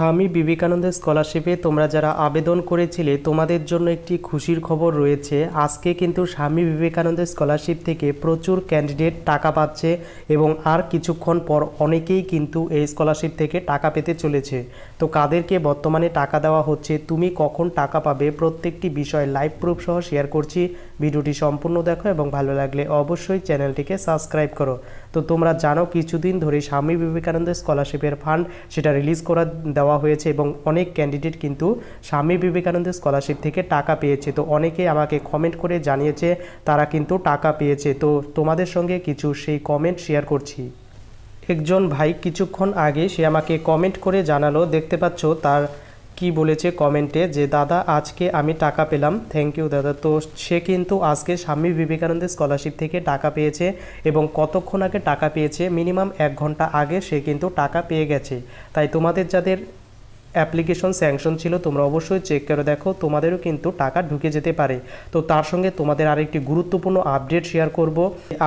স্বামী বিবেকানন্দের স্কলারশিপে তোমরা যারা আবেদন করেছিলে তোমাদের জন্য একটি খুশির খবর রয়েছে আজকে কিন্তু স্বামী বিবেকানন্দের স্কলারশিপ থেকে প্রচুর ক্যান্ডিডেট টাকা পাচ্ছে এবং আর কিছুক্ষণ পর অনেকেই কিন্তু এই স্কলারশিপ থেকে টাকা পেতে চলেছে তো কাদেরকে বর্তমানে টাকা দেওয়া হচ্ছে তুমি কখন টাকা পাবে প্রত্যেকটি বিষয় লাইভ প্রুফ সহ শেয়ার করছি ভিডিওটি সম্পূর্ণ দেখো এবং ভালো লাগলে অবশ্যই চ্যানেলটিকে সাবস্ক্রাইব করো তো তোমরা জানো কিছুদিন ধরে স্বামী বিবেকানন্দের স্কলারশিপের ফান্ড সেটা রিলিজ করা দেওয়া দেওয়া হয়েছে এবং অনেক ক্যান্ডিডেট কিন্তু স্বামী বিবেকানন্দ স্কলারশিপ থেকে টাকা পেয়েছে তো অনেকে আমাকে কমেন্ট করে জানিয়েছে তারা কিন্তু টাকা পেয়েছে তো তোমাদের সঙ্গে কিছু সেই কমেন্ট শেয়ার করছি একজন ভাই কিছুক্ষণ আগে সে আমাকে কমেন্ট করে জানালো দেখতে পাচ্ছ তার কি বলেছে কমেন্টে যে দাদা আজকে আমি টাকা পেলাম থ্যাংক ইউ দাদা তো সে কিন্তু আজকে স্বামী বিবেকানন্দ স্কলারশিপ থেকে টাকা পেয়েছে এবং কতক্ষণ আগে টাকা পেয়েছে মিনিমাম এক ঘন্টা আগে সে কিন্তু টাকা পেয়ে গেছে তাই তোমাদের যাদের অ্যাপ্লিকেশন স্যাংশন ছিল তোমরা অবশ্যই চেক করে দেখো তোমাদেরও কিন্তু টাকা ঢুকে যেতে পারে তো তার সঙ্গে তোমাদের আরেকটি গুরুত্বপূর্ণ আপডেট শেয়ার করব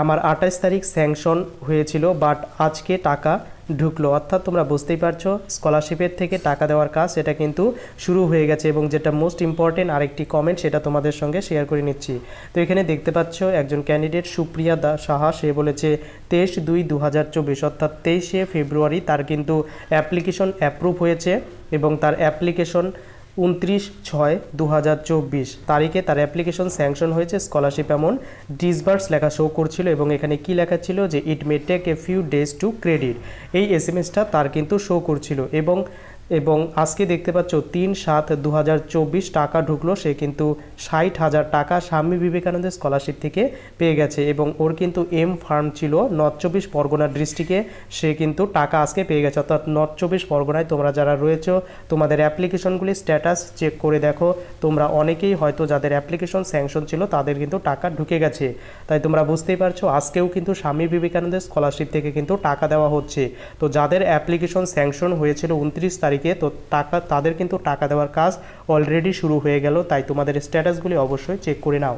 আমার আঠাশ তারিখ স্যাংশন হয়েছিল বাট আজকে টাকা ঢুকলো অর্থাৎ তোমরা বুঝতেই পারছো স্কলারশিপের থেকে টাকা দেওয়ার কাজ সেটা কিন্তু শুরু হয়ে গেছে এবং যেটা মোস্ট ইম্পর্টেন্ট আরেকটি কমেন্ট সেটা তোমাদের সঙ্গে শেয়ার করে নিচ্ছি তো এখানে দেখতে পাচ্ছ একজন ক্যান্ডিডেট সুপ্রিয়া দা সাহা সে বলেছে তেইশ দুই দু হাজার চব্বিশ অর্থাৎ তেইশে ফেব্রুয়ারি তার কিন্তু অ্যাপ্লিকেশন অ্যাপ্রুভ হয়েছে এবং তার অ্যাপ্লিকেশন উনত্রিশ ছয় দু তারিখে তার অ্যাপ্লিকেশন স্যাংশন হয়েছে স্কলারশিপ এমন ডিসবার্স লেখা শো করছিল এবং এখানে কি লেখা ছিল যে it may take a few days to credit এই এস এমএসটা তার কিন্তু শো করছিল এবং এবং আজকে দেখতে পাচ্ছ তিন সাত দু টাকা ঢুকলো সে কিন্তু ষাট হাজার টাকা স্বামী বিবেকানন্দের স্কলারশিপ থেকে পেয়ে গেছে এবং ওর কিন্তু এম ফার্ম ছিল নর্থ চব্বিশ পরগনা ডিস্ট্রিক্টে সে কিন্তু টাকা আজকে পেয়ে গেছে অর্থাৎ নর্থ চব্বিশ পরগনায় তোমরা যারা রয়েছ তোমাদের অ্যাপ্লিকেশনগুলি স্ট্যাটাস চেক করে দেখো তোমরা অনেকেই হয়তো যাদের অ্যাপ্লিকেশন স্যাংশন ছিল তাদের কিন্তু টাকা ঢুকে গেছে তাই তোমরা বুঝতেই পারছো আজকেও কিন্তু স্বামী বিবেকানন্দের স্কলারশিপ থেকে কিন্তু টাকা দেওয়া হচ্ছে তো যাদের অ্যাপ্লিকেশন স্যাংশন হয়েছিল উনত্রিশ তারিখ তারিখে তো টাকা তাদের কিন্তু টাকা দেওয়ার কাজ অলরেডি শুরু হয়ে গেল তাই তোমাদের স্ট্যাটাসগুলি অবশ্যই চেক করে নাও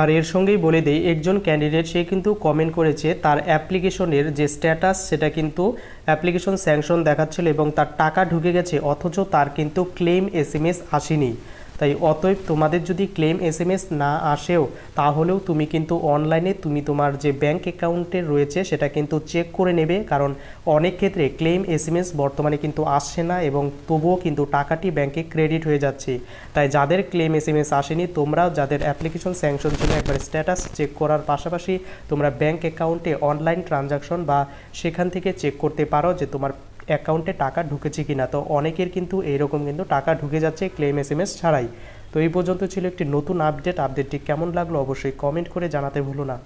আর এর সঙ্গেই বলে দেই একজন ক্যান্ডিডেট সে কিন্তু কমেন্ট করেছে তার অ্যাপ্লিকেশনের যে স্ট্যাটাস সেটা কিন্তু অ্যাপ্লিকেশন স্যাংশন দেখাচ্ছিল এবং তার টাকা ঢুকে গেছে অথচ তার কিন্তু ক্লেম এস আসেনি তাই অতএব তোমাদের যদি ক্লেম এস এম এস না আসেও তাহলেও তুমি কিন্তু অনলাইনে তুমি তোমার যে ব্যাংক অ্যাকাউন্টে রয়েছে সেটা কিন্তু চেক করে নেবে কারণ অনেক ক্ষেত্রে ক্লেম এস এম এস বর্তমানে কিন্তু আসছে না এবং তবুও কিন্তু টাকাটি ব্যাংকে ক্রেডিট হয়ে যাচ্ছে তাই যাদের ক্লেম এস এম এস আসেনি তোমরা যাদের অ্যাপ্লিকেশন স্যাংশন ছিল একবার স্ট্যাটাস চেক করার পাশাপাশি তোমরা ব্যাংক অ্যাকাউন্টে অনলাইন ট্রানজাকশন বা সেখান থেকে চেক করতে পারো যে তোমার অ্যাকাউন্টে টাকা ঢুকেছে কিনা তো অনেকের কিন্তু এইরকম কিন্তু টাকা ঢুকে যাচ্ছে ক্লেম এস এম এস ছাড়াই তো এই পর্যন্ত ছিল একটি নতুন আপডেট আপডেটটি কেমন লাগলো অবশ্যই কমেন্ট করে জানাতে ভুলো না